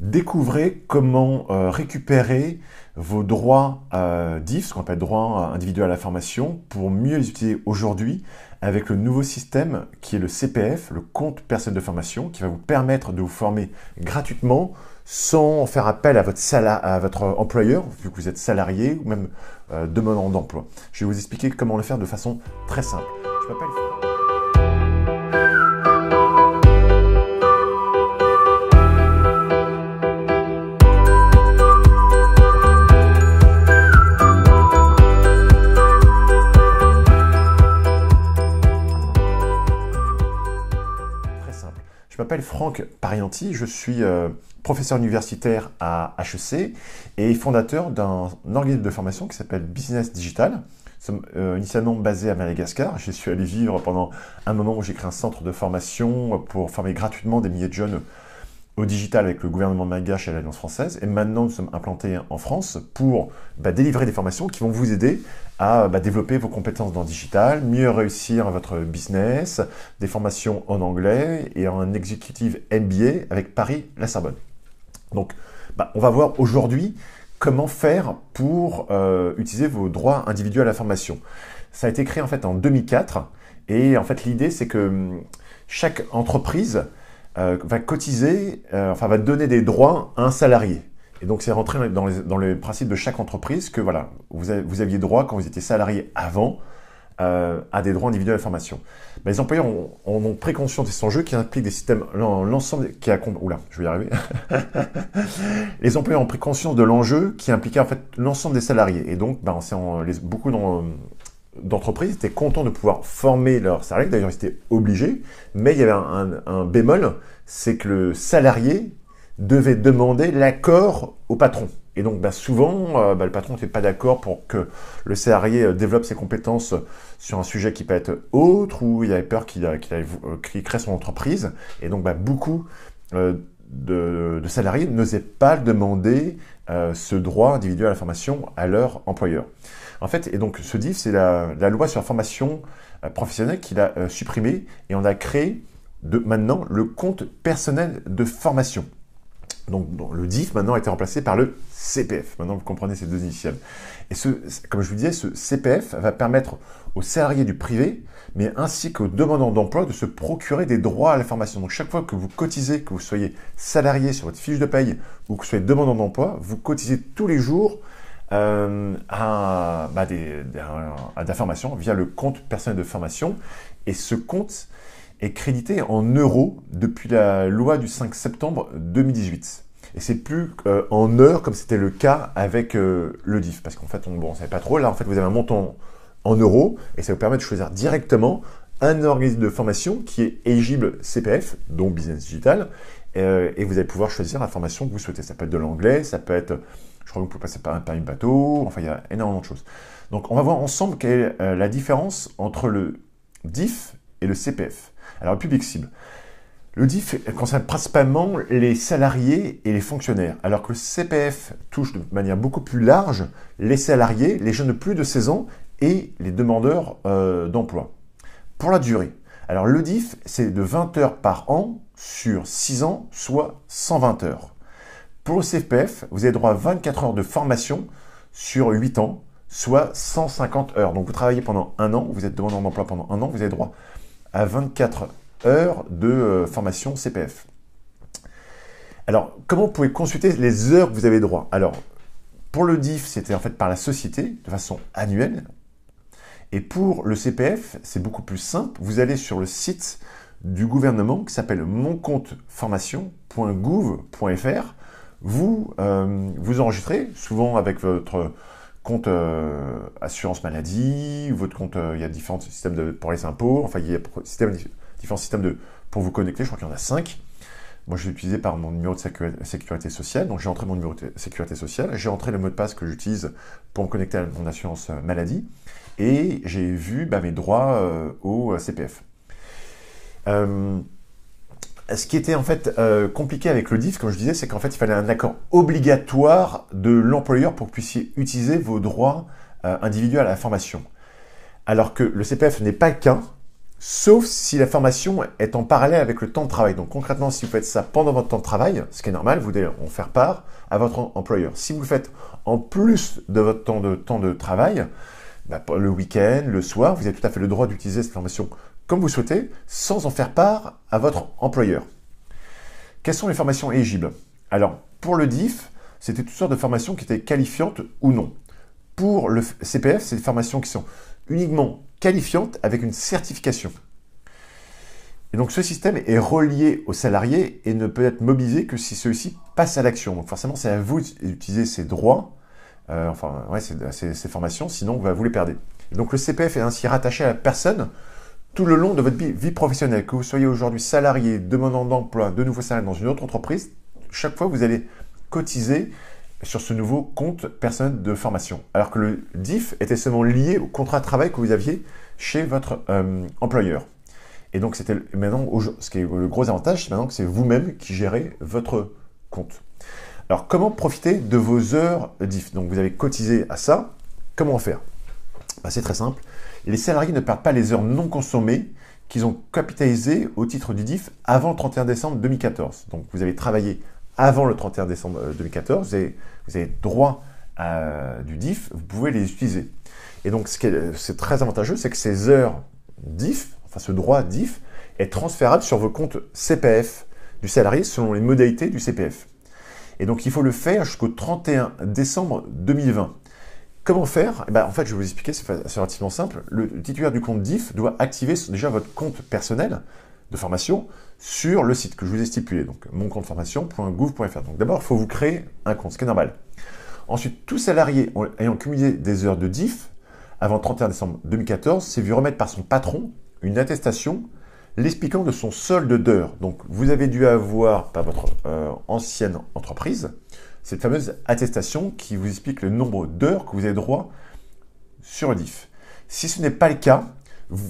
Découvrez comment euh, récupérer vos droits euh, DIF, ce qu'on appelle droits individuels à la formation, pour mieux les utiliser aujourd'hui avec le nouveau système qui est le CPF, le compte personnel de formation, qui va vous permettre de vous former gratuitement sans faire appel à votre, à votre employeur, vu que vous êtes salarié ou même euh, demandant d'emploi. Je vais vous expliquer comment le faire de façon très simple. Je m'appelle Franck Parianti, je suis euh, professeur universitaire à HEC et fondateur d'un organisme de formation qui s'appelle Business Digital. Nous sommes euh, initialement basés à Madagascar. J'y suis allé vivre pendant un moment où j'ai créé un centre de formation pour former gratuitement des milliers de jeunes au digital avec le gouvernement malgache et l'Alliance française. Et maintenant, nous sommes implantés en France pour bah, délivrer des formations qui vont vous aider à bah, développer vos compétences dans le digital, mieux réussir votre business, des formations en anglais et en executive MBA avec Paris-La Sorbonne. Donc, bah, on va voir aujourd'hui comment faire pour euh, utiliser vos droits individuels à la formation. Ça a été créé en fait en 2004 et en fait l'idée c'est que hum, chaque entreprise euh, va cotiser, euh, enfin va donner des droits à un salarié. Et donc c'est rentré dans, les, dans, le principe de chaque entreprise que voilà, vous, aviez droit quand vous étiez salarié avant euh, à des droits individuels à la formation. les employeurs ont, pris conscience de ces enjeux qui implique des systèmes, l'ensemble qui a, oula, je vais y arriver. les employeurs ont pris conscience de l'enjeu qui impliquait en fait l'ensemble des salariés. Et donc, ben, en, les, beaucoup d'entreprise étaient contents de pouvoir former leurs salariés, d'ailleurs ils étaient obligés, mais il y avait un, bémol, c'est que le salarié devait demander l'accord au patron. Et donc bah, souvent, euh, bah, le patron n'était pas d'accord pour que le salarié euh, développe ses compétences sur un sujet qui peut être autre, ou il avait peur qu'il euh, crée son entreprise. Et donc bah, beaucoup de, salariés n'osaient pas demander ce droit individuel à la formation à leur employeur. En fait, et donc ce DIF, c'est la, loi sur la formation euh, professionnelle qu'il a euh, supprimé et on a créé de, maintenant le compte personnel de formation. Donc le DIF maintenant a été remplacé par le CPF. Maintenant vous comprenez ces deux initiales. Et ce, comme je vous disais, ce CPF va permettre aux salariés du privé, mais ainsi qu'aux demandants d'emploi, de se procurer des droits à la formation. Donc chaque fois que vous cotisez, que vous soyez salarié sur votre fiche de paye ou que vous soyez demandant d'emploi, vous cotisez tous les jours euh, à, bah, des via le compte personnel de formation. Et ce compte est crédité en euros depuis la loi du 5 septembre 2018. Et c'est plus euh, en heures comme c'était le cas avec euh, le DIF, parce qu'en fait, on ne bon, savait pas trop. Là, en fait, vous avez un montant en euros et ça vous permet de choisir directement un organisme de formation qui est éligible CPF, donc Business Digital, euh, et vous allez pouvoir choisir la formation que vous souhaitez. Ça peut être de l'anglais, ça peut être, je crois que vous pouvez passer par un permis bateau, enfin il y a énormément de choses. Donc on va voir ensemble quelle est euh, la différence entre le DIF et le CPF. Alors le public cible. Le DIF concerne principalement les salariés et les fonctionnaires, alors que le CPF touche de manière beaucoup plus large les salariés, les jeunes de plus de 16 ans et les demandeurs euh, d'emploi pour la durée. Alors le DIF, c'est de 20 heures par an sur 6 ans, soit 120 heures. Pour le CPF, vous avez droit à 24 heures de formation sur 8 ans, soit 150 heures. Donc vous travaillez pendant un an, vous êtes demandeur d'emploi pendant un an, vous avez droit à 24 heures de euh, formation CPF. Alors, comment vous pouvez consulter les heures que vous avez droit Alors, pour le DIF, c'était en fait par la société, de façon annuelle, et pour le CPF, c'est beaucoup plus simple. Vous allez sur le site du gouvernement qui s'appelle moncompteformation.gouv.fr. Vous euh, vous enregistrez, souvent avec votre compte euh, assurance maladie, votre compte, euh, il y a différents systèmes de, pour les impôts, enfin il y a différents systèmes de, pour vous connecter, je crois qu'il y en a cinq. Moi, je l'ai utilisé par mon numéro de sécurité sociale. Donc, j'ai entré mon numéro de sécurité sociale, j'ai entré le mot de passe que j'utilise pour me connecter à mon assurance euh, maladie et j'ai vu bah, mes droits euh, au euh, CPF. ce qui était en fait compliqué avec le DIF, comme je disais, c'est qu'en fait, il fallait un accord obligatoire de l'employeur pour que vous puissiez utiliser vos droits individuels à la formation. Alors que le CPF n'est pas qu'un, sauf si la formation est en parallèle avec le temps de travail. Donc concrètement, si vous faites ça pendant votre temps de travail, ce qui est normal, vous devez en faire part à votre employeur. Si vous le faites en plus de votre temps de, travail, bah, le week-end, le soir, vous avez tout à fait le droit d'utiliser cette formation comme vous souhaitez, sans en faire part à votre employeur. Quelles sont les formations éligibles Alors, pour le DIF, c'était toutes sortes de formations qui étaient qualifiantes ou non. Pour le CPF, c'est des formations qui sont uniquement qualifiante avec une certification. Et donc ce système est relié aux salariés et ne peut être mobilisé que si ceux-ci passent à l'action. Donc forcément, c'est à vous d'utiliser ces droits, euh, enfin ouais, ces, formations, sinon vous les perdez. donc le CPF est ainsi rattaché à la personne tout le long de votre vie professionnelle. Que vous soyez aujourd'hui salarié, demandant d'emploi, de nouveau salarié dans une autre entreprise, chaque fois vous allez cotiser sur ce nouveau compte personnel de formation, alors que le DIF était seulement lié au contrat de travail que vous aviez chez votre euh, employeur. Et donc, c'était maintenant, ce qui est le gros avantage, c'est maintenant que c'est vous-même qui gérez votre compte. Alors, comment profiter de vos heures DIF Donc, vous avez cotisé à ça. Comment faire bah, C'est très simple. Les salariés ne perdent pas les heures non consommées qu'ils ont capitalisées au titre du DIF avant le 31 décembre 2014. Donc, vous avez travaillé avant le 31 décembre 2014, euh, vous avez, droit euh, du DIF, vous pouvez les utiliser. Et donc, ce qui est, euh, c'est très avantageux, c'est que ces heures DIF, enfin ce droit DIF, est transférable sur vos comptes CPF du salarié selon les modalités du CPF. Et donc, il faut le faire jusqu'au 31 décembre 2020. Comment faire eh ben, En fait, je vais vous expliquer, c'est relativement simple. Le titulaire du compte DIF doit activer déjà votre compte personnel de formation sur le site que je vous ai stipulé, donc mon moncompteformation.gouv.fr. Donc d'abord, il faut vous créer un compte, ce qui est normal. Ensuite, tout salarié ayant cumulé des heures de diff avant 31 décembre 2014 s'est vu remettre par son patron une attestation l'expliquant de son solde d'heures. Donc vous avez dû avoir, par votre euh, ancienne entreprise, cette fameuse attestation qui vous explique le nombre d'heures que vous avez droit sur le DIF. Si ce n'est pas le cas,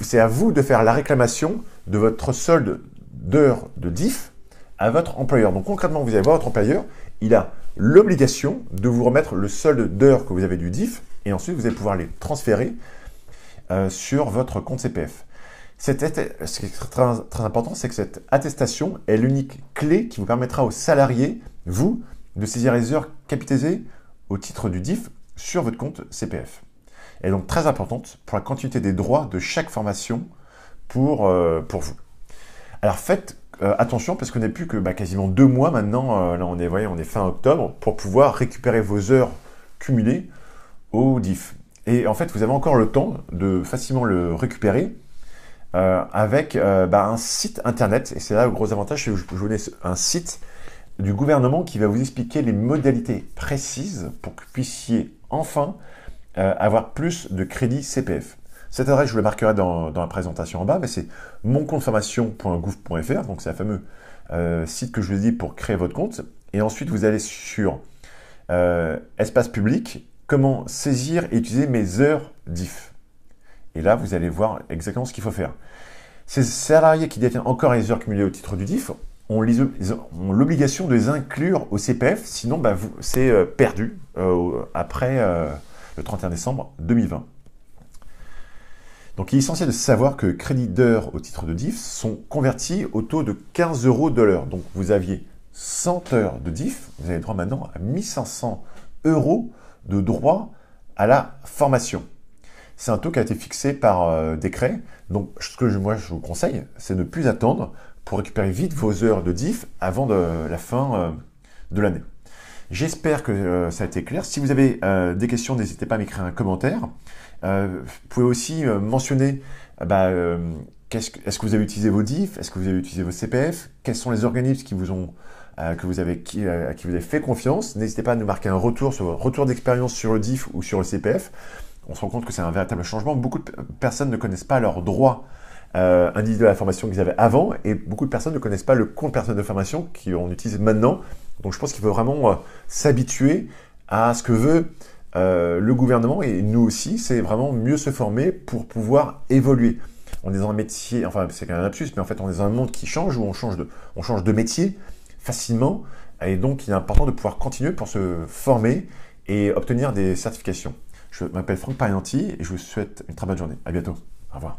c'est à vous de faire la réclamation de votre solde d'heures de diff à votre employeur. Donc concrètement, vous allez voir votre employeur, il a l'obligation de vous remettre le solde d'heures que vous avez du DIF et ensuite vous allez pouvoir les transférer euh, sur votre compte CPF. ce qui est très, très important, c'est que cette attestation est l'unique clé qui vous permettra aux salariés, vous, de saisir les heures capitalisées au titre du DIF sur votre compte CPF est donc très importante pour la quantité des droits de chaque formation pour, euh, pour vous. Alors faites euh, attention parce qu'on n'est plus que bah, quasiment deux mois maintenant, euh, là on est, on est fin octobre, pour pouvoir récupérer vos heures cumulées au DIF. Et en fait, vous avez encore le temps de facilement le récupérer avec bah, un site internet. Et c'est là le gros avantage, c'est que je vous donne un site du gouvernement qui va vous expliquer les modalités précises pour que vous puissiez enfin euh, avoir plus de crédit CPF. Cette adresse, je vous la marquerai dans, la présentation en bas, mais c'est moncompteformation.gouv.fr, donc c'est un fameux euh, site que je vous ai dit pour créer votre compte. Et ensuite, vous allez sur euh, espace public, comment saisir et utiliser mes heures diff. Et là, vous allez voir exactement ce qu'il faut faire. Ces salariés qui détiennent encore les heures cumulées au titre du diff ont l'obligation de les inclure au CPF, sinon bah, c'est perdu après, le 31 décembre 2020. Donc il est essentiel de savoir que crédits d'heures au titre de DIF sont convertis au taux de 15 euros de l'heure. Donc vous aviez 100 heures de DIF, vous avez droit maintenant à 1500 euros de droit à la formation. C'est un taux qui a été fixé par euh, décret. Donc ce que moi je vous conseille, c'est de ne plus attendre pour récupérer vite vos heures de DIF avant la fin euh, de l'année. J'espère que euh, ça a été clair. Si vous avez euh, des questions, n'hésitez pas à m'écrire un commentaire. Euh, vous pouvez aussi mentionner bah, est-ce que, vous avez utilisé vos DIF, est-ce que vous avez utilisé vos CPF, quels sont les organismes qui vous ont que vous avez, à qui vous avez fait confiance. N'hésitez pas à nous marquer un retour sur retour d'expérience sur le DIF ou sur le CPF. On se rend compte que c'est un véritable changement. Beaucoup de personnes ne connaissent pas leurs droits individuels à la formation qu'ils avaient avant et beaucoup de personnes ne connaissent pas le compte personnel de formation qu'on utilise maintenant donc je pense qu'il faut vraiment euh, s'habituer à ce que veut euh, le gouvernement et nous aussi, c'est vraiment mieux se former pour pouvoir évoluer. On est dans un métier, enfin c'est quand même un lapsus, mais en fait on est dans un monde qui change où on change de, on change de métier facilement et donc il est important de pouvoir continuer pour se former et obtenir des certifications. Je m'appelle Franck Parianti et je vous souhaite une très bonne journée. À bientôt. Au revoir.